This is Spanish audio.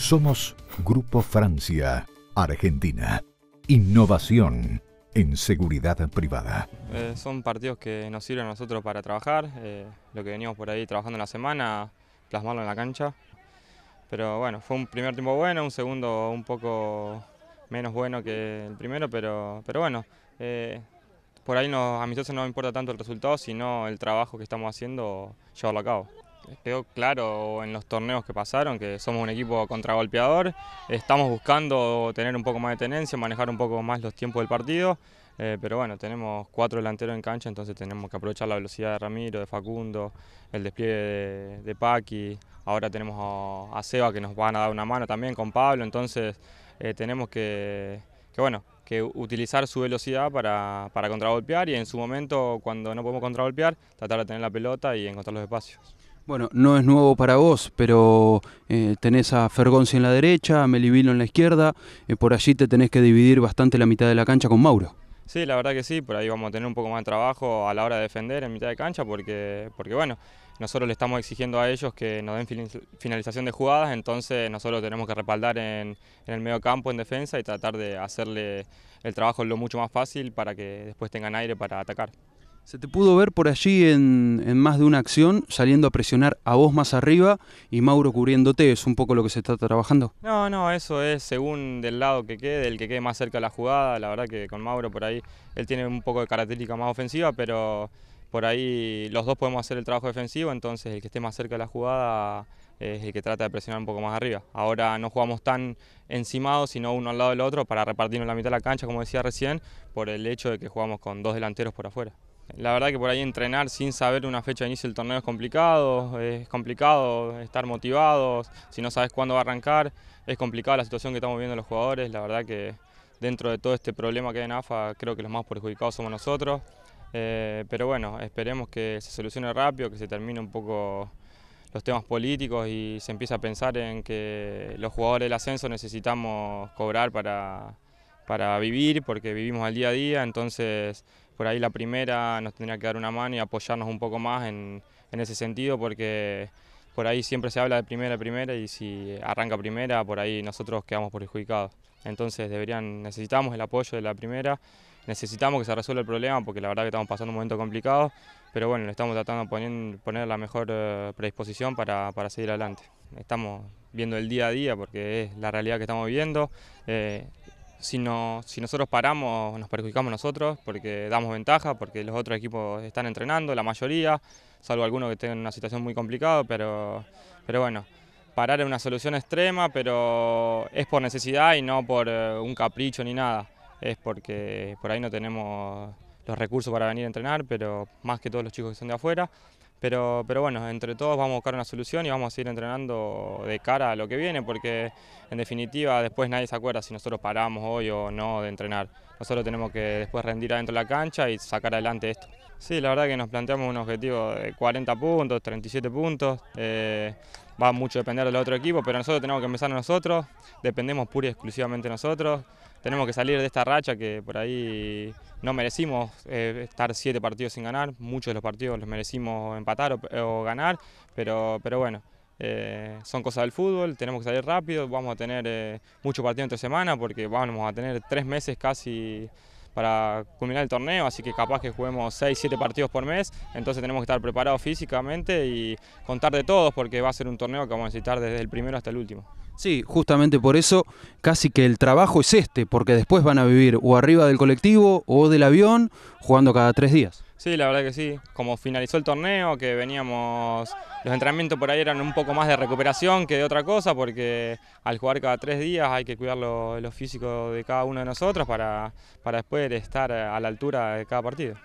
Somos Grupo Francia, Argentina. Innovación en seguridad privada. Eh, son partidos que nos sirven a nosotros para trabajar, eh, lo que veníamos por ahí trabajando en la semana, plasmarlo en la cancha. Pero bueno, fue un primer tiempo bueno, un segundo un poco menos bueno que el primero, pero, pero bueno, eh, por ahí nos, a nosotros no importa tanto el resultado, sino el trabajo que estamos haciendo, llevarlo a cabo quedó claro en los torneos que pasaron que somos un equipo contragolpeador, estamos buscando tener un poco más de tenencia, manejar un poco más los tiempos del partido, eh, pero bueno, tenemos cuatro delanteros en cancha, entonces tenemos que aprovechar la velocidad de Ramiro, de Facundo, el despliegue de, Paki. Paqui, ahora tenemos a, Seba que nos van a dar una mano también con Pablo, entonces eh, tenemos que, que utilizar su velocidad para, para, contragolpear y en su momento, cuando no podemos contragolpear, tratar de tener la pelota y encontrar los espacios. Bueno, no es nuevo para vos, pero eh, tenés a Fergonzi en la derecha, a Melivilo en la izquierda, eh, por allí te tenés que dividir bastante la mitad de la cancha con Mauro. Sí, la verdad que sí, por ahí vamos a tener un poco más de trabajo a la hora de defender en mitad de cancha porque, porque bueno, nosotros le estamos exigiendo a ellos que nos den finalización de jugadas, entonces nosotros tenemos que respaldar en, en el medio campo, en defensa y tratar de hacerle el trabajo lo mucho más fácil para que después tengan aire para atacar. Se te pudo ver por allí en, más de una acción, saliendo a presionar a vos más arriba y Mauro cubriéndote, ¿es un poco lo que se está trabajando? No, no, eso es según del lado que quede, el que quede más cerca de la jugada. La verdad que con Mauro por ahí, él tiene un poco de característica más ofensiva, pero por ahí los dos podemos hacer el trabajo defensivo, entonces el que esté más cerca de la jugada es el que trata de presionar un poco más arriba. Ahora no jugamos tan encimados, sino uno al lado del otro para repartirnos la mitad de la cancha, como decía recién, por el hecho de que jugamos con dos delanteros por afuera. La verdad que por ahí entrenar sin saber una fecha de inicio del torneo es complicado, es complicado estar motivados, si no sabes cuándo va a arrancar, es complicada la situación que estamos viviendo los jugadores, la verdad que dentro de todo este problema que hay en AFA creo que los más perjudicados somos nosotros, eh, pero bueno, esperemos que se solucione rápido, que se termine un poco los temas políticos y se empiece a pensar en que los jugadores del ascenso necesitamos cobrar para, para vivir, porque vivimos al día a día, entonces por ahí la primera nos tendría que dar una mano y apoyarnos un poco más en, ese sentido porque por ahí siempre se habla de primera primera y si arranca primera, por ahí nosotros quedamos perjudicados. Entonces deberían, necesitamos el apoyo de la primera, necesitamos que se resuelva el problema porque la verdad que estamos pasando un momento complicado, pero bueno, lo estamos tratando de poner, la mejor eh, predisposición para, seguir adelante. Estamos viendo el día a día porque es la realidad que estamos viviendo. Eh, si, nosotros paramos nos perjudicamos nosotros porque damos ventaja, porque los otros equipos están entrenando, la mayoría, salvo algunos que tengan una situación muy complicada, pero, pero bueno, parar es una solución extrema, pero es por necesidad y no por eh, un capricho ni nada, es porque por ahí no tenemos los recursos para venir a entrenar, pero más que todos los chicos que son de afuera, pero, bueno, entre todos vamos a buscar una solución y vamos a seguir entrenando de cara a lo que viene, porque en definitiva después nadie se acuerda si nosotros paramos hoy o no de entrenar. Nosotros tenemos que después rendir adentro de la cancha y sacar adelante esto. Sí, la verdad que nos planteamos un objetivo de 40 puntos, 37 puntos. Eh, va mucho a depender del otro equipo, pero nosotros tenemos que empezar nosotros, dependemos pura y exclusivamente nosotros tenemos que salir de esta racha que por ahí no merecimos eh, estar siete partidos sin ganar, muchos de los partidos los merecimos empatar o, ganar, pero, pero bueno. Eh, son cosas del fútbol, tenemos que salir rápido, vamos a tener eh, muchos mucho partido entre semana porque vamos a tener tres meses casi para culminar el torneo, así que capaz que juguemos 6, 7 partidos por mes, entonces tenemos que estar preparados físicamente y contar de todos porque va a ser un torneo que vamos a necesitar desde el primero hasta el último. Sí, justamente por eso casi que el trabajo es este, porque después van a vivir o arriba del colectivo o del avión jugando cada tres días. Sí, la verdad que sí. Como finalizó el torneo, que veníamos, los entrenamientos por ahí eran un poco más de recuperación que de otra cosa, porque al jugar cada tres días hay que cuidar lo, físico de cada uno de nosotros para, para después estar a la altura de cada partido.